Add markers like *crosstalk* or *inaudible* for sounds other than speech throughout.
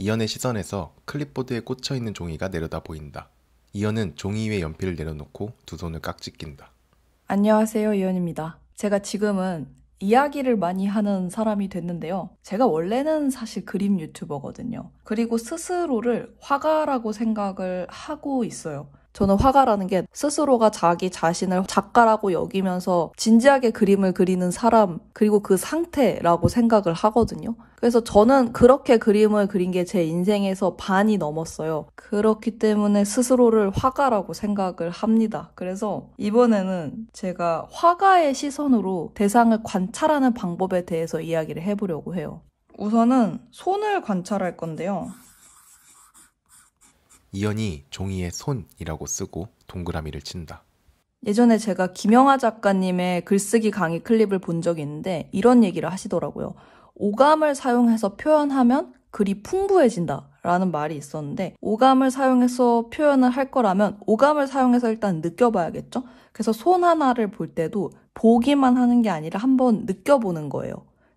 이연의 시선에서 클립보드에 꽂혀 있는 종이가 내려다 보인다. 이연은 종이 위에 연필을 내려놓고 두 손을 깍지 낀다. 안녕하세요, 이연입니다. 제가 지금은 이야기를 많이 하는 사람이 됐는데요. 제가 원래는 사실 그림 유튜버거든요. 그리고 스스로를 화가라고 생각을 하고 있어요. 저는 화가라는 게 스스로가 자기 자신을 작가라고 여기면서 진지하게 그림을 그리는 사람, 그리고 그 상태라고 생각을 하거든요. 그래서 저는 그렇게 그림을 그린 게 제 인생에서 반이 넘었어요. 그렇기 때문에 스스로를 화가라고 생각을 합니다. 그래서 이번에는 제가 화가의 시선으로 대상을 관찰하는 방법에 대해서 이야기를 해보려고 해요. 우선은 손을 관찰할 건데요. 이연이 종이에 손이라고 쓰고 동그라미를 친다. 예전에 제가 김영하 작가님의 글쓰기 강의 클립을 본 적이 있는데 이런 얘기를 하시더라고요. 오감을 사용해서 표현하면 글이 풍부해진다. 라는 말이 있었는데 오감을 사용해서 표현을 할 거라면 오감을 사용해서 일단 느껴봐야겠죠? 그래서 손 하나를 볼 때도 보기만 하는 게 아니라 한번 느껴보는 거예요.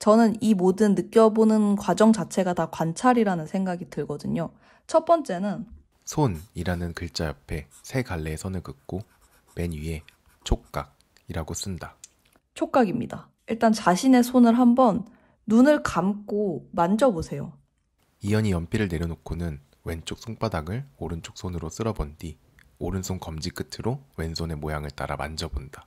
저는 이 모든 느껴보는 과정 자체가 다 관찰이라는 생각이 들거든요. 첫 번째는 손이라는 글자 옆에 세 갈래의 선을 긋고 맨 위에 촉각이라고 쓴다. 촉각입니다. 일단 자신의 손을 한번 눈을 감고 만져보세요. 이연이 연필을 내려놓고는 왼쪽 손바닥을 오른쪽 손으로 쓸어본 뒤 오른손 검지 끝으로 왼손의 모양을 따라 만져본다.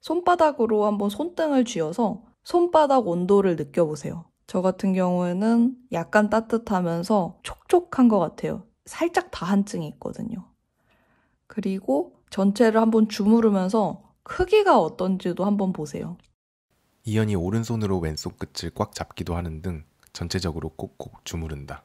손바닥으로 한번 손등을 쥐어서 손바닥 온도를 느껴보세요. 저 같은 경우에는 약간 따뜻하면서 촉촉한 것 같아요. 살짝 다한증이 있거든요. 그리고 전체를 한번 주무르면서 크기가 어떤지도 한번 보세요. 이현이 오른손으로 왼손 끝을 꽉 잡기도 하는 등 전체적으로 꼭꼭 주무른다.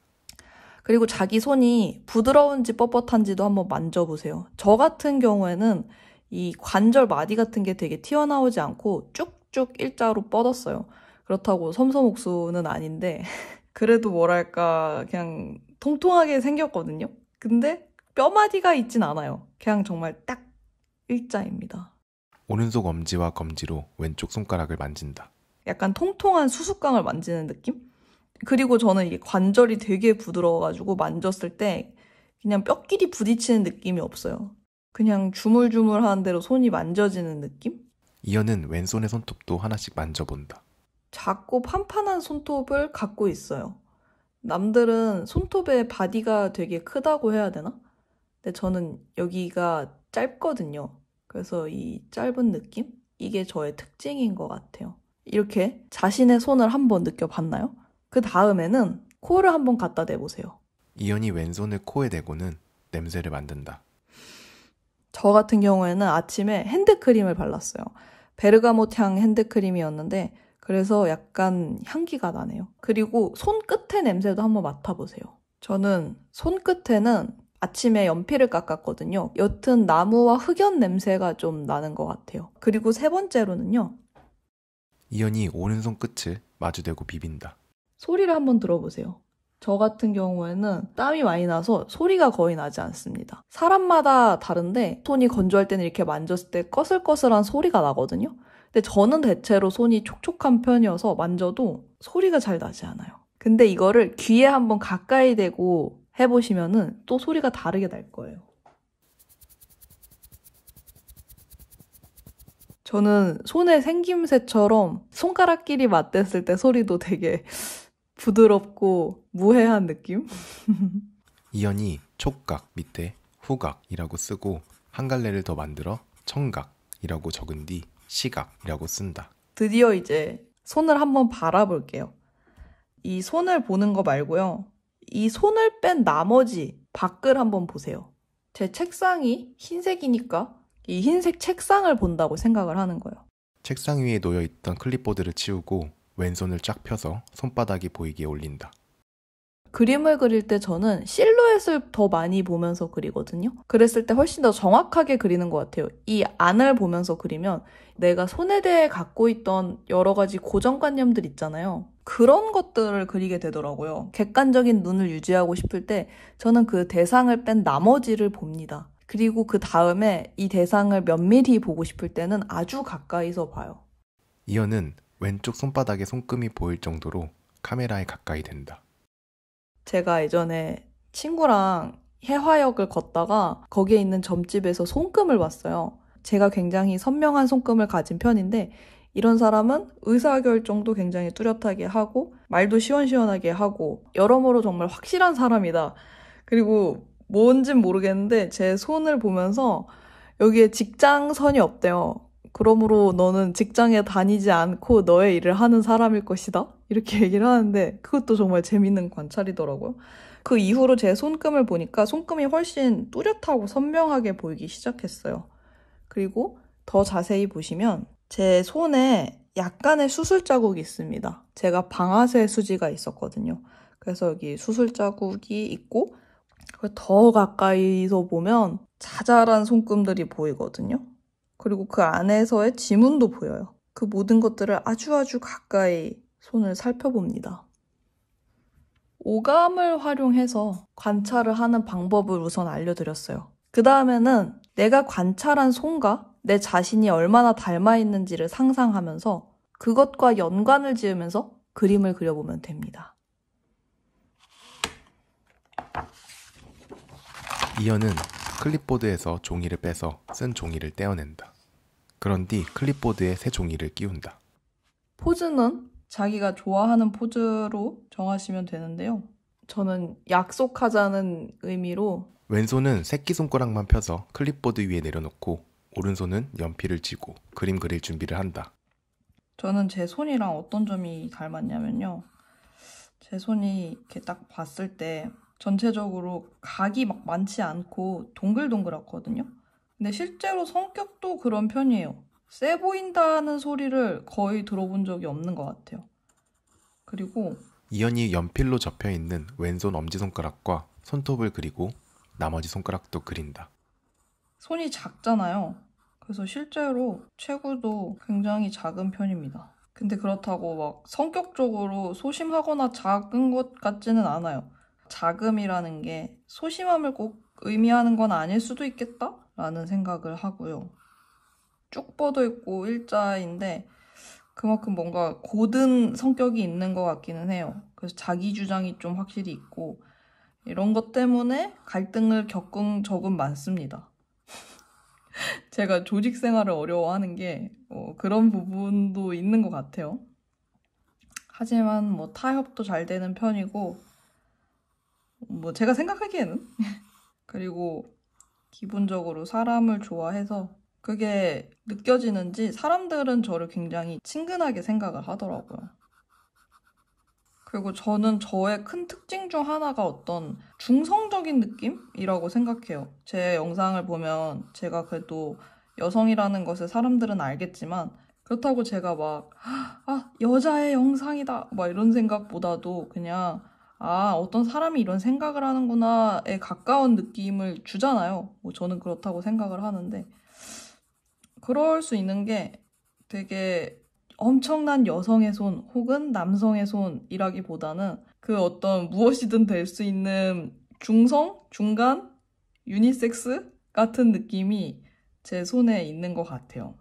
그리고 자기 손이 부드러운지 뻣뻣한지도 한번 만져보세요. 저 같은 경우에는 이 관절 마디 같은 게 되게 튀어나오지 않고 쭉쭉 일자로 뻗었어요. 그렇다고 섬섬옥수는 아닌데 *laughs* 그래도 뭐랄까 그냥 통통하게 생겼거든요. 근데 뼈마디가 있진 않아요. 그냥 정말 딱 일자입니다. 오른쪽 엄지와 검지로 왼쪽 손가락을 만진다. 약간 통통한 수수깡을 만지는 느낌? 그리고 저는 이게 관절이 되게 부드러워가지고 만졌을 때 그냥 뼈끼리 부딪히는 느낌이 없어요. 그냥 주물주물하는 대로 손이 만져지는 느낌? 이현은 왼손의 손톱도 하나씩 만져본다. 작고 판판한 손톱을 갖고 있어요. 남들은 손톱의 바디가 되게 크다고 해야 되나? 근데 저는 여기가 짧거든요. 그래서 이 짧은 느낌? 이게 저의 특징인 것 같아요. 이렇게 자신의 손을 한번 느껴봤나요? 그 다음에는 코를 한번 갖다 대보세요. 이연이 왼손을 코에 대고는 냄새를 만든다. 저 같은 경우에는 아침에 핸드크림을 발랐어요. 베르가못 향 핸드크림이었는데 그래서 약간 향기가 나네요. 그리고 손끝의 냄새도 한번 맡아보세요. 저는 손끝에는 아침에 연필을 깎았거든요. 옅은 나무와 흑연 냄새가 좀 나는 것 같아요. 그리고 세 번째로는요. 이연이 오른손 끝을 마주대고 비빈다. 소리를 한번 들어보세요. 저 같은 경우에는 땀이 많이 나서 소리가 거의 나지 않습니다. 사람마다 다른데 손이 건조할 때는 이렇게 만졌을 때 꺼슬꺼슬한 소리가 나거든요. 근데 저는 대체로 손이 촉촉한 편이어서 만져도 소리가 잘 나지 않아요. 근데 이거를 귀에 한번 가까이 대고 해보시면은 또 소리가 다르게 날 거예요. 저는 손의 생김새처럼 손가락끼리 맞댔을 때 소리도 되게 *laughs* 부드럽고 무해한 느낌? *laughs* 이연이 촉각 밑에 후각이라고 쓰고 한 갈래를 더 만들어 청각이라고 적은 뒤 시각이라고 쓴다. 드디어 이제 손을 한번 바라볼게요. 이 손을 보는 거 말고요. 이 손을 뺀 나머지 밖을 한번 보세요. 제 책상이 흰색이니까 이 흰색 책상을 본다고 생각을 하는 거예요. 책상 위에 놓여 있던 클립보드를 치우고 왼손을 쫙 펴서 손바닥이 보이게 올린다. 그림을 그릴 때 저는 실루엣을 더 많이 보면서 그리거든요. 그랬을 때 훨씬 더 정확하게 그리는 것 같아요. 이 안을 보면서 그리면 내가 손에 대해 갖고 있던 여러 가지 고정관념들 있잖아요. 그런 것들을 그리게 되더라고요. 객관적인 눈을 유지하고 싶을 때 저는 그 대상을 뺀 나머지를 봅니다. 그리고 그 다음에 이 대상을 면밀히 보고 싶을 때는 아주 가까이서 봐요. 이어는 왼쪽 손바닥에 손금이 보일 정도로 카메라에 가까이 된다. 제가 예전에 친구랑 해화역을 걷다가 거기에 있는 점집에서 손금을 봤어요. 제가 굉장히 선명한 손금을 가진 편인데 이런 사람은 의사결정도 굉장히 뚜렷하게 하고 말도 시원시원하게 하고 여러모로 정말 확실한 사람이다. 그리고 뭔진 모르겠는데 제 손을 보면서 여기에 직장선이 없대요. 그러므로 너는 직장에 다니지 않고 너의 일을 하는 사람일 것이다. 이렇게 얘기를 하는데 그것도 정말 재밌는 관찰이더라고요. 그 이후로 제 손금을 보니까 손금이 훨씬 뚜렷하고 선명하게 보이기 시작했어요. 그리고 더 자세히 보시면 제 손에 약간의 수술 자국이 있습니다. 제가 방아쇠 수지가 있었거든요. 그래서 여기 수술 자국이 있고 더 가까이서 보면 자잘한 손금들이 보이거든요. 그리고 그 안에서의 지문도 보여요. 그 모든 것들을 아주 아주 가까이 손을 살펴봅니다. 오감을 활용해서 관찰을 하는 방법을 우선 알려드렸어요. 그 다음에는 내가 관찰한 손과 내 자신이 얼마나 닮아 있는지를 상상하면서 그것과 연관을 지으면서 그림을 그려보면 됩니다. 이연은 클립보드에서 종이를 빼서 쓴 종이를 떼어낸다. 그런 뒤 클립보드에 새 종이를 끼운다. 포즈는 자기가 좋아하는 포즈로 정하시면 되는데요. 저는 약속하자는 의미로 왼손은 새끼손가락만 펴서 클립보드 위에 내려놓고 오른손은 연필을 쥐고 그림 그릴 준비를 한다. 저는 제 손이랑 어떤 점이 닮았냐면요. 제 손이 이렇게 딱 봤을 때 전체적으로 각이 막 많지 않고 동글동글하거든요. 근데 실제로 성격도 그런 편이에요. 쎄 보인다는 소리를 거의 들어본 적이 없는 것 같아요. 그리고 이현이 연필로 접혀 있는 왼손 엄지손가락과 손톱을 그리고 나머지 손가락도 그린다. 손이 작잖아요. 그래서 실제로 체구도 굉장히 작은 편입니다. 근데 그렇다고 막 성격적으로 소심하거나 작은 것 같지는 않아요. 자금이라는 게 소심함을 꼭 의미하는 건 아닐 수도 있겠다? 라는 생각을 하고요. 쭉 뻗어 있고 일자인데 그만큼 뭔가 고든 성격이 있는 것 같기는 해요. 그래서 자기 주장이 좀 확실히 있고 이런 것 때문에 갈등을 겪은 적은 많습니다. *laughs* 제가 조직 생활을 어려워하는 게 어, 그런 부분도 있는 것 같아요. 하지만 뭐 타협도 잘 되는 편이고 뭐 제가 생각하기에는 *laughs* 그리고 기본적으로 사람을 좋아해서 그게 느껴지는지 사람들은 저를 굉장히 친근하게 생각을 하더라고요. 그리고 저는 저의 큰 특징 중 하나가 어떤 중성적인 느낌이라고 생각해요. 제 영상을 보면 제가 그래도 여성이라는 것을 사람들은 알겠지만 그렇다고 제가 막, 아, 여자의 영상이다! 막 이런 생각보다도 그냥 아, 어떤 사람이 이런 생각을 하는구나에 가까운 느낌을 주잖아요. 뭐 저는 그렇다고 생각을 하는데. 그럴 수 있는 게 되게 엄청난 여성의 손 혹은 남성의 손이라기보다는 그 어떤 무엇이든 될 수 있는 중성, 중간, 유니섹스 같은 느낌이 제 손에 있는 것 같아요.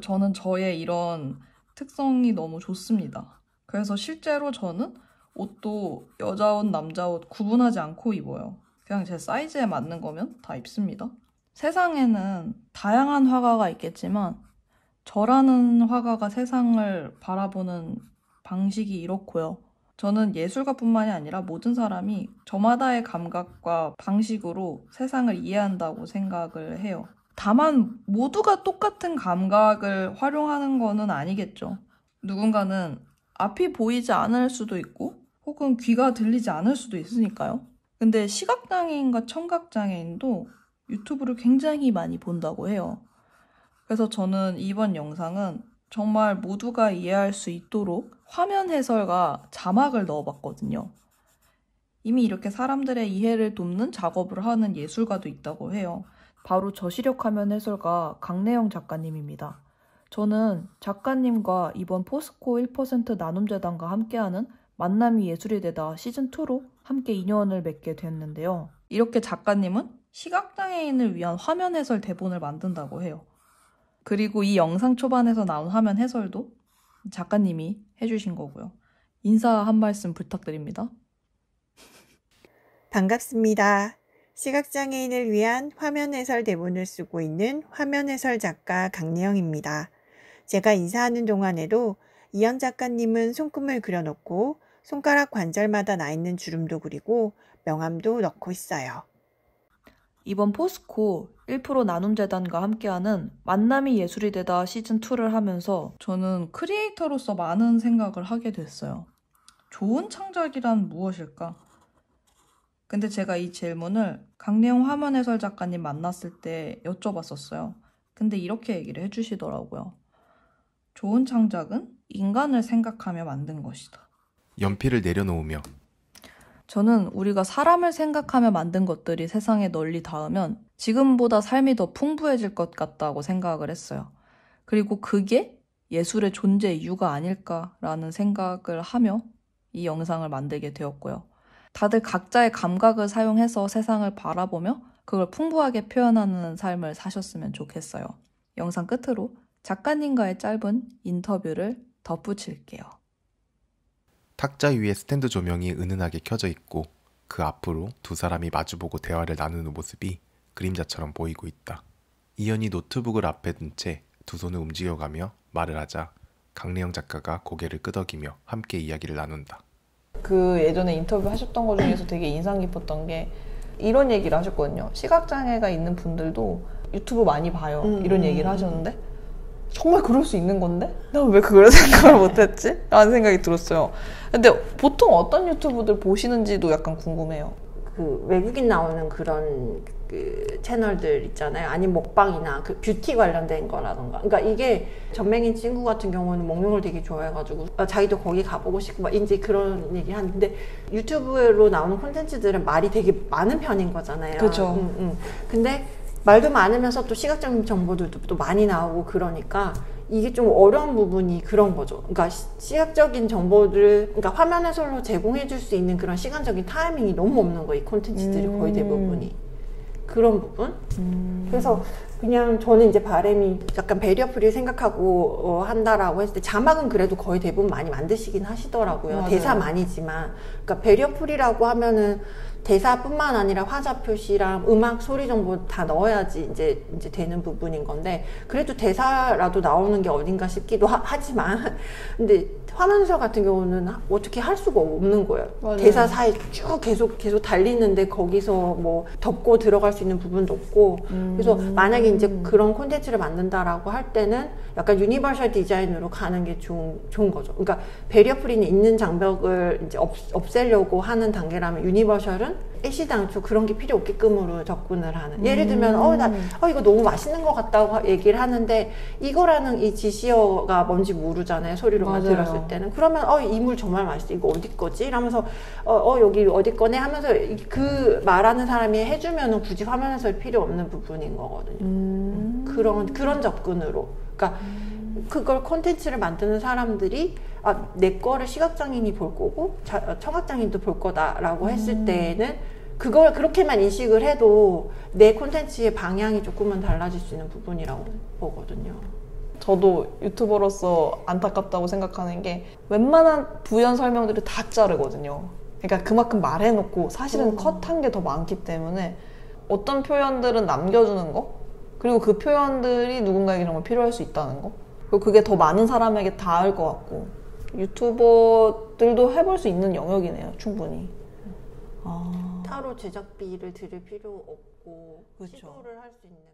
저는 저의 이런 특성이 너무 좋습니다. 그래서 실제로 저는 옷도 여자 옷, 남자 옷 구분하지 않고 입어요. 그냥 제 사이즈에 맞는 거면 다 입습니다. 세상에는 다양한 화가가 있겠지만 저라는 화가가 세상을 바라보는 방식이 이렇고요. 저는 예술가뿐만이 아니라 모든 사람이 저마다의 감각과 방식으로 세상을 이해한다고 생각을 해요. 다만 모두가 똑같은 감각을 활용하는 거는 아니겠죠. 누군가는 앞이 보이지 않을 수도 있고 혹은 귀가 들리지 않을 수도 있으니까요. 근데 시각장애인과 청각장애인도 유튜브를 굉장히 많이 본다고 해요. 그래서 저는 이번 영상은 정말 모두가 이해할 수 있도록 화면 해설과 자막을 넣어봤거든요. 이미 이렇게 사람들의 이해를 돕는 작업을 하는 예술가도 있다고 해요. 바로 저시력 화면 해설가 강내영 작가님입니다. 저는 작가님과 이번 포스코 1% 나눔재단과 함께하는 만남이 예술이 되다 시즌2로 함께 인연을 맺게 됐는데요. 이렇게 작가님은 시각장애인을 위한 화면 해설 대본을 만든다고 해요. 그리고 이 영상 초반에서 나온 화면 해설도 작가님이 해주신 거고요. 인사 한 말씀 부탁드립니다. 반갑습니다. 시각장애인을 위한 화면 해설 대본을 쓰고 있는 화면 해설 작가 강내영입니다. 제가 인사하는 동안에도 이현 작가님은 손금을 그려놓고 손가락 관절마다 나 있는 주름도 그리고 명암도 넣고 있어요. 이번 포스코 1% 나눔재단과 함께하는 만남이 예술이 되다 시즌2를 하면서 저는 크리에이터로서 많은 생각을 하게 됐어요. 좋은 창작이란 무엇일까? 근데 제가 이 질문을 강내용 화면 해설 작가님 만났을 때 여쭤봤었어요. 근데 이렇게 얘기를 해주시더라고요. 좋은 창작은 인간을 생각하며 만든 것이다. 연필을 내려놓으며 저는 우리가 사람을 생각하며 만든 것들이 세상에 널리 닿으면 지금보다 삶이 더 풍부해질 것 같다고 생각을 했어요. 그리고 그게 예술의 존재 이유가 아닐까라는 생각을 하며 이 영상을 만들게 되었고요. 다들 각자의 감각을 사용해서 세상을 바라보며 그걸 풍부하게 표현하는 삶을 사셨으면 좋겠어요. 영상 끝으로 작가님과의 짧은 인터뷰를 덧붙일게요. 탁자 위에 스탠드 조명이 은은하게 켜져 있고 그 앞으로 두 사람이 마주보고 대화를 나누는 모습이 그림자처럼 보이고 있다. 이연이 노트북을 앞에 둔 채 두 손을 움직여가며 말을 하자 강래영 작가가 고개를 끄덕이며 함께 이야기를 나눈다. 그 예전에 인터뷰 하셨던 것 중에서 되게 인상 깊었던 게 이런 얘기를 하셨거든요. 시각장애가 있는 분들도 유튜브 많이 봐요. 음. 이런 음. 얘기를 하셨는데 정말 그럴 수 있는 건데? 나왜 그걸 *laughs* 생각을 못했지? 라는 생각이 들었어요. 근데 보통 어떤 유튜브들 보시는지도 약간 궁금해요. 그 외국인 나오는 그런 그 채널들 있잖아요. 아니 면 먹방이나 그 뷰티 관련된 거라던가. 그러니까 이게 전맹인 친구 같은 경우는 먹는 걸 되게 좋아해가지고 아, 자기도 거기 가보고 싶고 막 이제 그런 얘기 하는데 유튜브로 나오는 콘텐츠들은 말이 되게 많은 편인 거잖아요. 그렇죠. 음, 음. 근데 말도 많으면서 또 시각적인 정보들도 또 많이 나오고 그러니까 이게 좀 어려운 부분이 그런 거죠. 그러니까 시각적인 정보를 그러니까 화면에서로 제공해 줄 수 있는 그런 시간적인 타이밍이 너무 없는 거예요. 이 콘텐츠들이 음. 거의 대부분이. 그런 부분. 음. 그래서 그냥 저는 이제 바램이 약간 배려어 프리 생각하고 어, 한다라고 했을 때 자막은 그래도 거의 대부분 많이 만드시긴 하시더라고요. 맞아요. 대사 많이지만. 그러니까 배려어 프리라고 하면은 대사뿐만 아니라 화자 표시랑 음악 소리 정보 다 넣어야지 이제 이제 되는 부분인 건데 그래도 대사라도 나오는 게 어딘가 싶기도 하, 지만 *laughs* 근데 화면서 같은 경우는 어떻게 할 수가 없는 거예요. 맞아요. 대사 사이 쭉 계속 계속 달리는데 거기서 뭐 덮고 들어갈 수 있는 부분도 없고 음. 그래서 만약에 이제 그런 콘텐츠를 만든다라고 할 때는 약간 유니버셜 디자인으로 가는 게 좋은 좋은 거죠. 그러니까 베리어 프리는 있는 장벽을 이제 없, 없애려고 하는 단계라면 유니버셜은 일시당초 그런 게 필요 없게끔으로 접근을 하는 음. 예를 들면 어, 나, 음. 어 이거 너무 맛있는 것 같다고 얘기를 하는데 이거라는 이 지시어가 뭔지 모르잖아요 소리로만 맞아요. 들었을 때는 그러면 어이 물 정말 맛있어 이거 어디 거지? 이러면서 어, 어 여기 어디 거네 하면서 그 말하는 사람이 해주면은 굳이 화면에서 필요 없는 부분인 거거든요 음. 그런 그런 접근으로 그러니까 음. 그걸 콘텐츠를 만드는 사람들이 아, 내 거를 시각장애인이 볼 거고 자, 어, 청각장애인도 볼 거다라고 했을 음. 때는 그걸 그렇게만 인식을 해도 내 콘텐츠의 방향이 조금은 달라질 수 있는 부분이라고 보거든요. 저도 유튜버로서 안타깝다고 생각하는 게 웬만한 부연 설명들을 다 자르거든요. 그러니까 그만큼 말해놓고 사실은 음. 컷한 게 더 많기 때문에 어떤 표현들은 남겨주는 거 그리고 그 표현들이 누군가에게 정말 필요할 수 있다는 거 그게더 많은 사람에게 닿을 것 같고 유튜버들도 해볼 수 있는 영역이네요 충분히 아. 따로 제작비를 들일 필요 없고 그렇죠. 시도를 할 수 있는